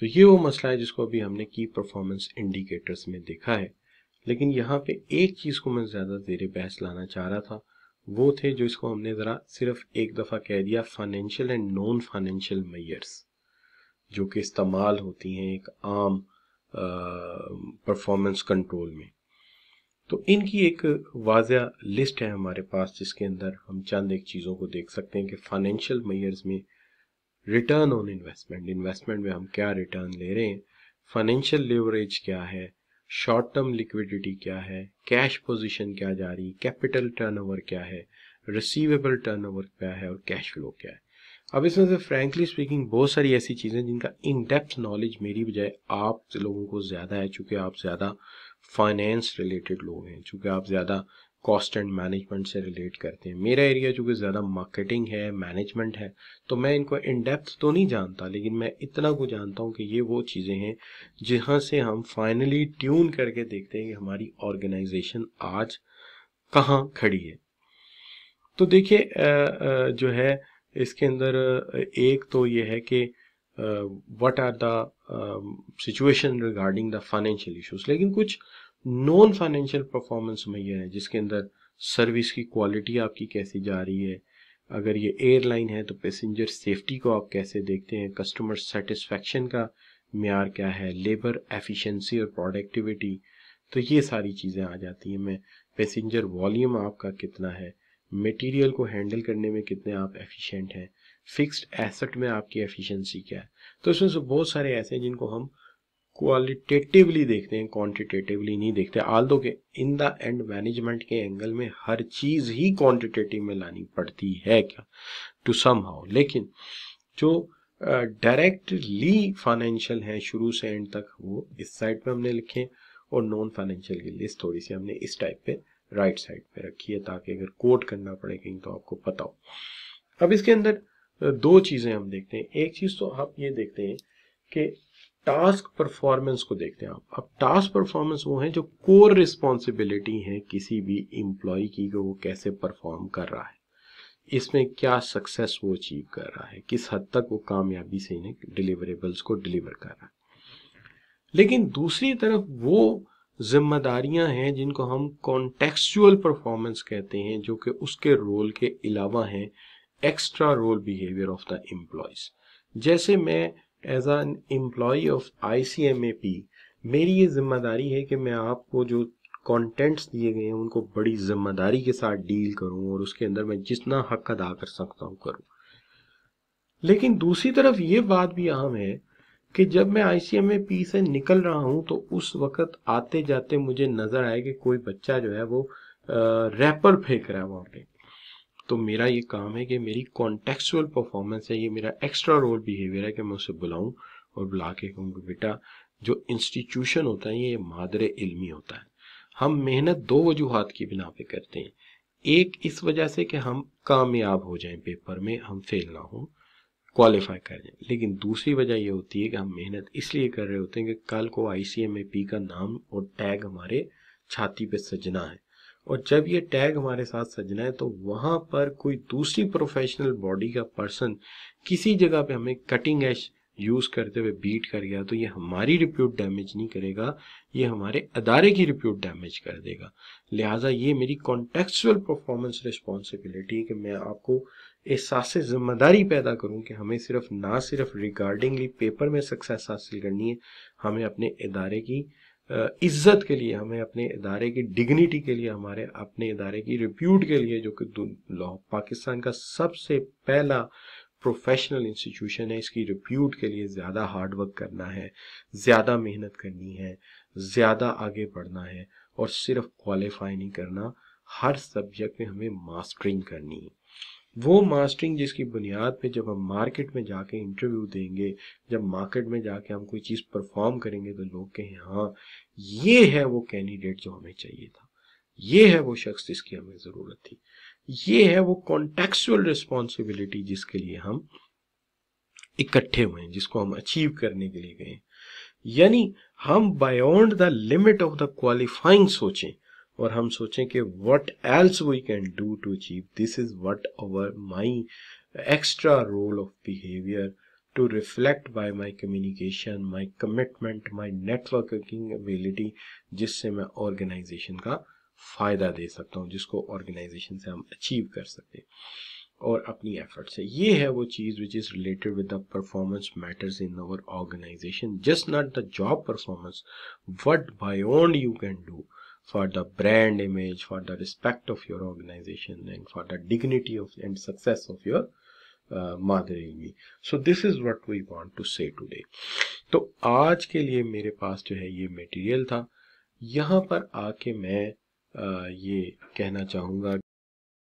तो ये वो मसला है जिसको अभी हमने की परफॉर्मेंस इंडिकेटर्स में देखा है लेकिन यहाँ पे एक चीज़ को मैं ज़्यादा देर बहस लाना चाह रहा था वो थे जो इसको हमने ज़रा सिर्फ एक दफ़ा कह दिया financial and non financial measures जो कि इस्तेमाल होती हैं एक आम परफॉर्मेंस कंट्रोल में तो इनकी एक वाज लिस्ट है हमारे पास जिसके अंदर हम चंद एक चीज़ों को देख सकते हैं कि फाइनेंशियल मैयर्स में रिटर्न ऑन इन्वेस्टमेंट इन्वेस्टमेंट में हम क्या रिटर्न ले रहे हैं फाइनेंशियल लेवरेज क्या है शॉर्ट टर्म लिक्विडिटी क्या है कैश पोजीशन क्या जा रही है कैपिटल टर्नओवर क्या है रिसीवेबल टर्नओवर क्या है और कैश फ्लो क्या है अब इसमें से फ्रैंकली स्पीकिंग बहुत सारी ऐसी चीज़ें जिनका इन डेप्थ नॉलेज मेरी बजाय आप लोगों को ज़्यादा है चूँकि आप ज़्यादा फाइनेंस रिलेटेड लोग हैं चूँकि आप ज़्यादा कॉस्ट एंड मैनेजमेंट से रिलेट करते हैं मेरा एरिया चूँकि ज़्यादा मार्केटिंग है मैनेजमेंट है तो मैं इनको इन डेप्थ तो नहीं जानता लेकिन मैं इतना को जानता हूँ कि ये वो चीज़ें हैं जहाँ से हम फाइनली ट्यून करके देखते हैं कि हमारी ऑर्गेनाइजेशन आज कहाँ खड़ी है तो देखिए जो है इसके अंदर एक तो ये है कि what are the situation regarding the financial issues लेकिन कुछ नॉन फाइनेंशियल परफॉर्मेंस में है जिसके अंदर सर्विस की क्वालिटी आपकी कैसी जा रही है अगर ये एयरलाइन है तो पैसेंजर सेफ्टी को आप कैसे देखते हैं कस्टमर सेटिस्फेक्शन का मैार क्या है लेबर एफिशिएंसी और प्रोडक्टिविटी तो ये सारी चीज़ें आ जाती हैं मैं पैसेंजर वॉल्यूम आपका कितना है मटेरियल को हैंडल करने में कितने आप एफिशिएंट हैं फिक्स्ड एसेट में आपकी एफिशिएंसी क्या है तो इसमें से बहुत सारे ऐसे हैं जिनको हम क्वालिटेटिवली देखते हैं क्वांटिटेटिवली नहीं देखते आल दो के इन द एंड मैनेजमेंट के एंगल में हर चीज़ ही क्वांटिटेटिव में लानी पड़ती है क्या टू सम हाउ लेकिन जो डायरेक्टली uh, फाइनेंशियल हैं शुरू से एंड तक वो इस साइड पे हमने लिखे और नॉन फाइनेंशियल की लिस्ट थोड़ी सी हमने इस टाइप पे राइट right साइड पे रखी है ताकि अगर कोट करना पड़े कहीं तो आपको पता हो अब इसके अंदर दो चीज़ें हम देखते हैं एक चीज़ तो आप ये देखते हैं कि टास्क परफॉर्मेंस को देखते हैं आप अब टास्क परफॉर्मेंस वो है जो कोर रिस्पॉन्सिबिलिटी है किसी भी एम्प्लॉय की वो कैसे परफॉर्म कर रहा है इसमें क्या सक्सेस वो अचीव कर रहा है किस हद तक वो कामयाबी से इन्हें डिलीवरेबल्स को डिलीवर कर रहा है लेकिन दूसरी तरफ वो जिम्मेदारियां हैं जिनको हम कॉन्टेक्चुअल परफॉर्मेंस कहते हैं जो कि उसके रोल के अलावा हैं extra role behaviour of the employees जैसे मैं as an employee of I मेरी ये जिम्मेदारी है कि मैं आपको जो कंटेंट्स दिए गए हैं उनको बड़ी जिम्मेदारी के साथ डील करूं और उसके अंदर मैं जितना हक अदा कर सकता हूं करूं लेकिन दूसरी तरफ ये बात भी अहम है कि जब मैं आई पी से निकल रहा हूं तो उस वक्त आते जाते मुझे नजर आए कि कोई बच्चा जो है वो रैपर फेंक रहा है वहां पे तो मेरा ये काम है कि मेरी कॉन्टेक्चुअल परफॉर्मेंस है ये मेरा एक्स्ट्रा रोल बिहेवियर है कि मैं उसे बुलाऊं और बुला के कहूँ बेटा जो इंस्टीट्यूशन होता है ये मादर इलमी होता है हम मेहनत दो वजूहत की बिना पे करते हैं एक इस वजह से कि हम कामयाब हो जाएं पेपर में हम फेल ना हों क्वालिफाई कर जाएं लेकिन दूसरी वजह यह होती है कि हम मेहनत इसलिए कर रहे होते हैं कि कल को आई सी एम ए पी का नाम और टैग हमारे छाती पे सजना है और जब ये टैग हमारे साथ सजना है तो वहां पर कोई दूसरी प्रोफेशनल बॉडी का पर्सन किसी जगह पे हमें कटिंग एश यूज़ करते हुए बीट कर गया तो ये हमारी रिप्यूट डैमेज नहीं करेगा ये हमारे अदारे की रिप्यूट डैमेज कर देगा लिहाजा ये मेरी कॉन्टेक्चुअल परफॉर्मेंस रिस्पॉन्सिबिलिटी कि मैं आपको एहसास जिम्मेदारी पैदा करूं कि हमें सिर्फ ना सिर्फ रिगार्डिंगली पेपर में सक्सेस हासिल करनी है हमें अपने इदारे की इज्जत के लिए हमें अपने इदारे की डिग्निटी के लिए हमारे अपने इदारे की रिप्यूट के लिए जो कि पाकिस्तान का सबसे पहला प्रोफेशनल इंस्टीट्यूशन है इसकी रिप्यूट के लिए ज़्यादा हार्ड वर्क करना है ज़्यादा मेहनत करनी है ज़्यादा आगे बढ़ना है और सिर्फ क्वालिफाई नहीं करना हर सब्जेक्ट में हमें मास्टरिंग करनी है वो मास्टरिंग जिसकी बुनियाद पे जब हम मार्केट में जाके इंटरव्यू देंगे जब मार्केट में जाके हम कोई चीज़ परफॉर्म करेंगे तो लोग कहें हाँ ये है वो कैंडिडेट जो हमें चाहिए था ये है वो शख्स जिसकी हमें ज़रूरत थी ये है वो कॉन्टेक्चुअल रिस्पॉन्सिबिलिटी जिसके लिए हम इकट्ठे हुए हैं जिसको हम अचीव करने के लिए गए यानी हम beyond the limit of the qualifying सोचें और हम सोचें कि what else we can do to achieve this is what our my extra role of behaviour to reflect by my communication my commitment my networking ability जिससे मैं organisation का फ़ायदा दे सकता हूँ जिसको ऑर्गेनाइजेशन से हम अचीव कर सकते और अपनी एफर्ट से ये है वो चीज़ which is related with the performance matters in our organisation just not the job performance what beyond you can do for the brand image, for the respect of your organization, and for the dignity of and success of your uh, मादर me. So this is what we want to say today. तो आज के लिए मेरे पास जो है ये material था यहाँ पर आके मैं आ, ये कहना चाहूँगा